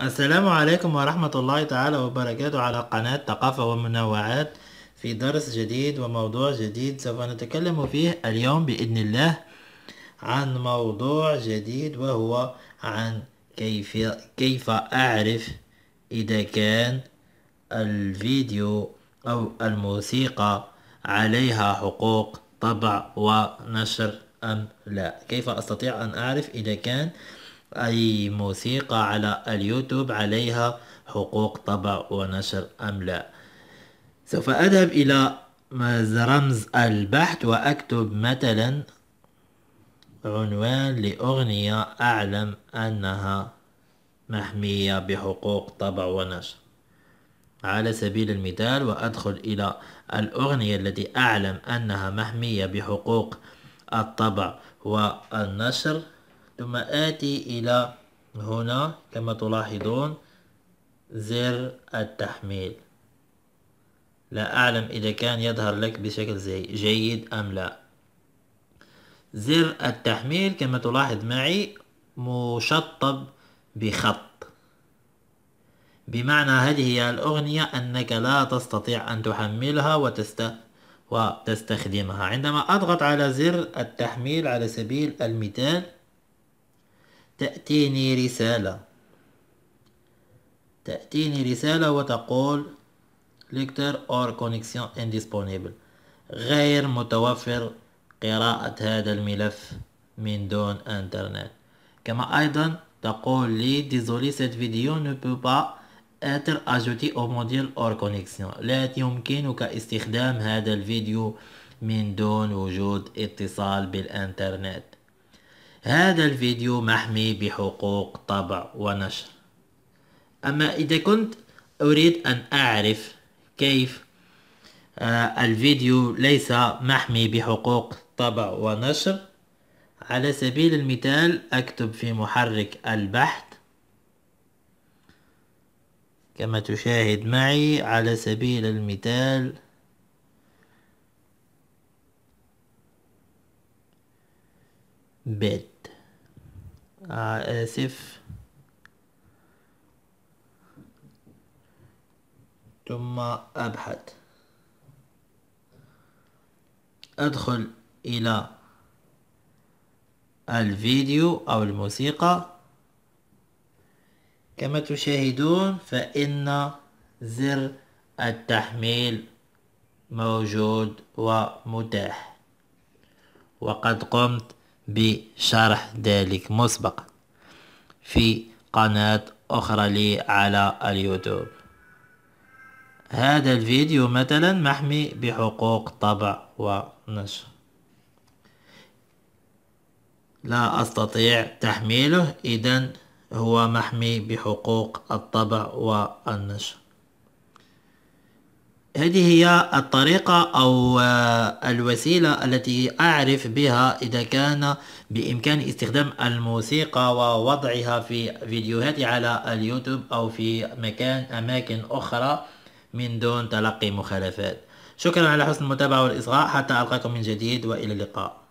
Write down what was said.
السلام عليكم ورحمة الله تعالى وبركاته على قناة ثقافة ومنوعات في درس جديد وموضوع جديد سوف نتكلم فيه اليوم بإذن الله عن موضوع جديد وهو عن كيف كيف أعرف إذا كان الفيديو أو الموسيقى عليها حقوق طبع ونشر أم لا كيف أستطيع أن أعرف إذا كان أي موسيقى على اليوتيوب عليها حقوق طبع ونشر أم لا سوف أذهب إلى رمز البحث وأكتب مثلا عنوان لأغنية أعلم أنها محمية بحقوق طبع ونشر على سبيل المثال وأدخل إلى الأغنية التي أعلم أنها محمية بحقوق الطبع والنشر ثم آتي إلى هنا كما تلاحظون زر التحميل لا أعلم إذا كان يظهر لك بشكل زي جيد أم لا زر التحميل كما تلاحظ معي مشطب بخط بمعنى هذه هي الأغنية أنك لا تستطيع أن تحملها وتست... وتستخدمها عندما أضغط على زر التحميل على سبيل المثال تأتيني رسالة تأتيني رسالة وتقول ليكتر اور كونيكسيون انديسبونيبل غير متوفر قراءة هذا الملف من دون انترنت كما ايضا تقول لي ديزولي سيت فيديو نو بو با اتر اجوتي او موديل اور كونيكسيون لا يمكنك استخدام هذا الفيديو من دون وجود اتصال بالانترنت هذا الفيديو محمي بحقوق طبع ونشر أما إذا كنت أريد أن أعرف كيف آه، الفيديو ليس محمي بحقوق طبع ونشر على سبيل المثال أكتب في محرك البحث كما تشاهد معي على سبيل المثال bed آسف uh, ثم أبحث أدخل إلى الفيديو أو الموسيقى كما تشاهدون فإن زر التحميل موجود ومتاح وقد قمت بشرح ذلك مسبقا في قناة أخرى لي على اليوتيوب هذا الفيديو مثلا محمي بحقوق طبع ونشر لا أستطيع تحميله إذا هو محمي بحقوق الطبع والنشر هذه هي الطريقة أو آه، الوسيلة التي أعرف بها إذا كان بإمكاني استخدام الموسيقى ووضعها في فيديوهاتي على اليوتيوب أو في مكان أماكن أخرى من دون تلقي مخالفات شكرا على حسن المتابعة والإصغاء حتى ألقاكم من جديد وإلى اللقاء